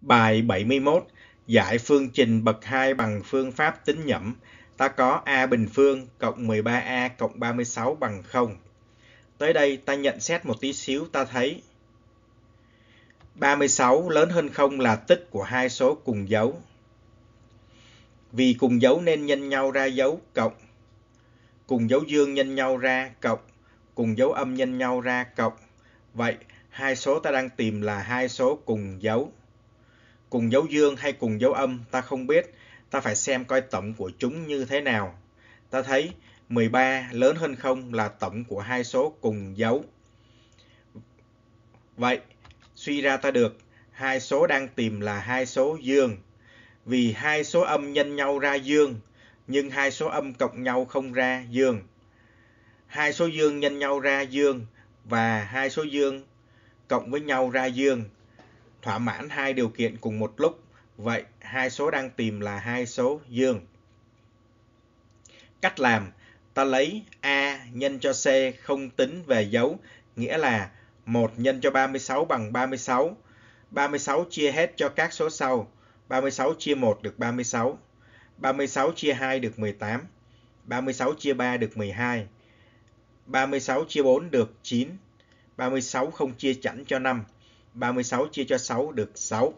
Bài 71 Giải phương trình bậc 2 bằng phương pháp tính nhẩm. Ta có A bình phương cộng 13A cộng 36 bằng 0. Tới đây ta nhận xét một tí xíu ta thấy 36 lớn hơn 0 là tích của hai số cùng dấu. Vì cùng dấu nên nhân nhau ra dấu cộng. Cùng dấu dương nhân nhau ra cộng. Cùng dấu âm nhân nhau ra cộng. Vậy hai số ta đang tìm là hai số cùng dấu. Cùng dấu dương hay cùng dấu âm ta không biết, ta phải xem coi tổng của chúng như thế nào. Ta thấy 13 lớn hơn 0 là tổng của hai số cùng dấu. Vậy, suy ra ta được hai số đang tìm là hai số dương. Vì hai số âm nhân nhau ra dương, nhưng hai số âm cộng nhau không ra dương. Hai số dương nhân nhau ra dương và hai số dương cộng với nhau ra dương thỏa mãn hai điều kiện cùng một lúc. Vậy, hai số đang tìm là hai số dương. Cách làm, ta lấy A nhân cho C không tính về dấu, nghĩa là 1 nhân cho 36 bằng 36. 36 chia hết cho các số sau. 36 chia 1 được 36. 36 chia 2 được 18. 36 chia 3 được 12. 36 chia 4 được 9. 36 không chia chẵn cho 5. 36 chia cho 6 được 6.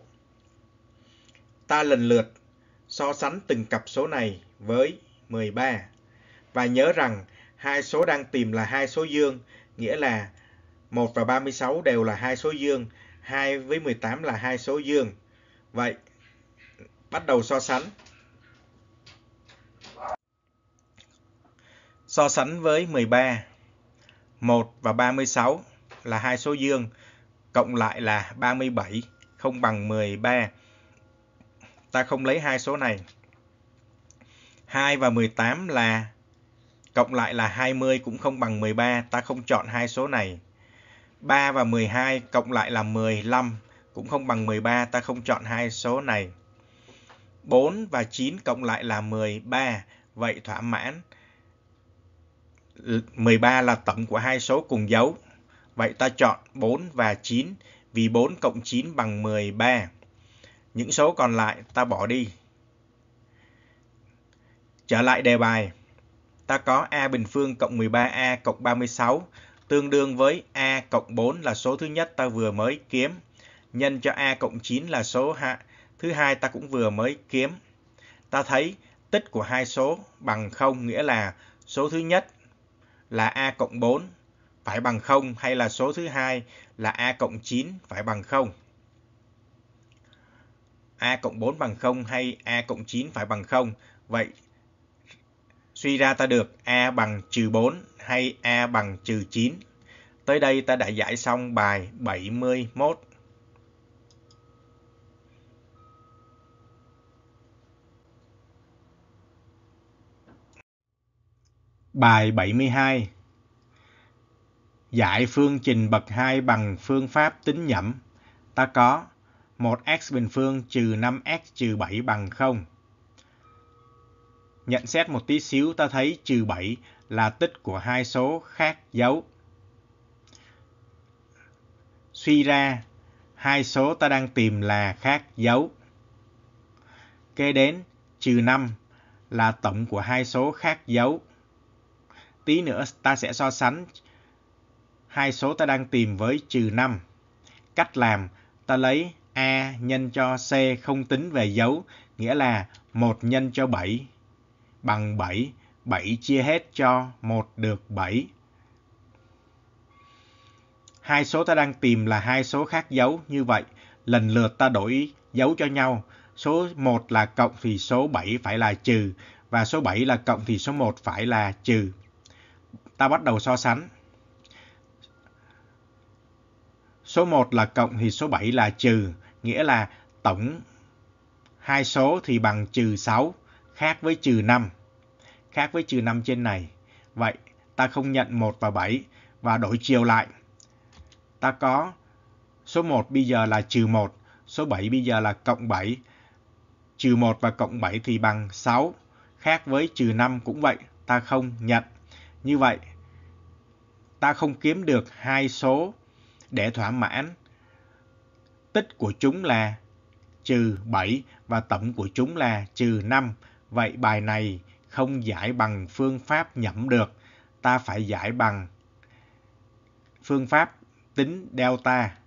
Ta lần lượt so sánh từng cặp số này với 13. Và nhớ rằng hai số đang tìm là hai số dương, nghĩa là 1 và 36 đều là hai số dương, 2 với 18 là hai số dương. Vậy bắt đầu so sánh. So sánh với 13. 1 và 36 là hai số dương, cộng lại là 37 không bằng 13. Ta không lấy hai số này. 2 và 18 là cộng lại là 20 cũng không bằng 13, ta không chọn hai số này. 3 và 12 cộng lại là 15 cũng không bằng 13, ta không chọn hai số này. 4 và 9 cộng lại là 13, vậy thỏa mãn. 13 là tổng của hai số cùng dấu Vậy ta chọn 4 và 9 vì 4 cộng 9 bằng 13. Những số còn lại ta bỏ đi. Trở lại đề bài. Ta có A bình phương cộng 13A cộng 36 tương đương với A cộng 4 là số thứ nhất ta vừa mới kiếm. Nhân cho A cộng 9 là số hạ, thứ hai ta cũng vừa mới kiếm. Ta thấy tích của hai số bằng 0 nghĩa là số thứ nhất là A cộng 4 phải bằng 0 hay là số thứ hai là a cộng 9 phải bằng 0. a cộng 4 bằng 0 hay a cộng 9 phải bằng 0. Vậy suy ra ta được a bằng trừ 4 hay a bằng trừ 9. Tới đây ta đã giải xong bài 71. Bài 72 giải phương trình bậc 2 bằng phương pháp tính nhẩm. Ta có 1x bình phương trừ 5x trừ 7 bằng 0. Nhận xét một tí xíu ta thấy trừ 7 là tích của hai số khác dấu. Suy ra, hai số ta đang tìm là khác dấu. Kế đến, trừ 5 là tổng của hai số khác dấu. Tí nữa ta sẽ so sánh hai số ta đang tìm với trừ 5. Cách làm, ta lấy A nhân cho C không tính về dấu, nghĩa là 1 nhân cho 7 bằng 7. 7 chia hết cho 1 được 7. Hai số ta đang tìm là hai số khác dấu như vậy. Lần lượt ta đổi dấu cho nhau. Số 1 là cộng thì số 7 phải là trừ. Và số 7 là cộng thì số 1 phải là trừ. Ta bắt đầu so sánh. Số 1 là cộng thì số 7 là trừ, nghĩa là tổng hai số thì bằng trừ 6, khác với trừ 5. Khác với trừ 5 trên này. Vậy ta không nhận 1 và 7 và đổi chiều lại. Ta có số 1 bây giờ là trừ 1, số 7 bây giờ là cộng 7. Trừ 1 và cộng 7 thì bằng 6, khác với trừ 5 cũng vậy, ta không nhận. Như vậy, ta không kiếm được hai số để thỏa mãn tích của chúng là trừ 7 và tổng của chúng là trừ 5. Vậy bài này không giải bằng phương pháp nhẩm được, ta phải giải bằng phương pháp tính delta.